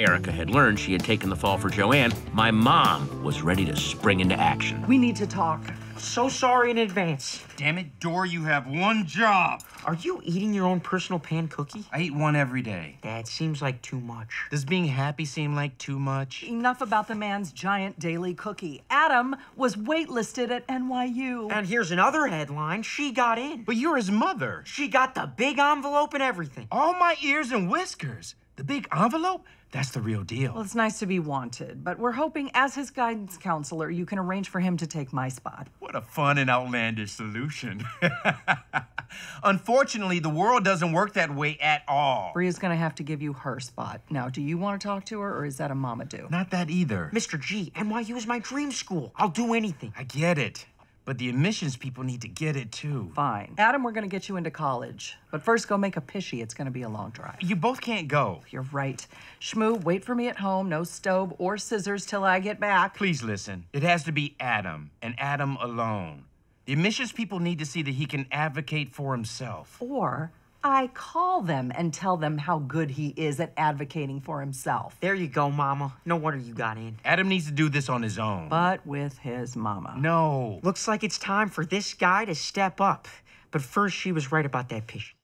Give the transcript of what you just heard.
Erica had learned she had taken the fall for Joanne, my mom was ready to spring into action. We need to talk. So sorry in advance. Damn it, Dor, you have one job. Are you eating your own personal pan cookie? I eat one every day. That seems like too much. Does being happy seem like too much? Enough about the man's giant daily cookie. Adam was waitlisted at NYU. And here's another headline. She got in. But you're his mother. She got the big envelope and everything. All my ears and whiskers. The big envelope? That's the real deal. Well, it's nice to be wanted, but we're hoping, as his guidance counselor, you can arrange for him to take my spot. What a fun and outlandish solution. Unfortunately, the world doesn't work that way at all. Bria's gonna have to give you her spot. Now, do you want to talk to her, or is that a mama do? Not that either. Mr. G, NYU is my dream school. I'll do anything. I get it but the admissions people need to get it too. Fine. Adam, we're going to get you into college. But first, go make a pishy. It's going to be a long drive. You both can't go. You're right. Shmoo, wait for me at home. No stove or scissors till I get back. Please listen. It has to be Adam, and Adam alone. The admissions people need to see that he can advocate for himself. Or I call them and tell them how good he is at advocating for himself. There you go, Mama. No wonder you got in. Adam needs to do this on his own. But with his mama. No. Looks like it's time for this guy to step up. But first, she was right about that patient.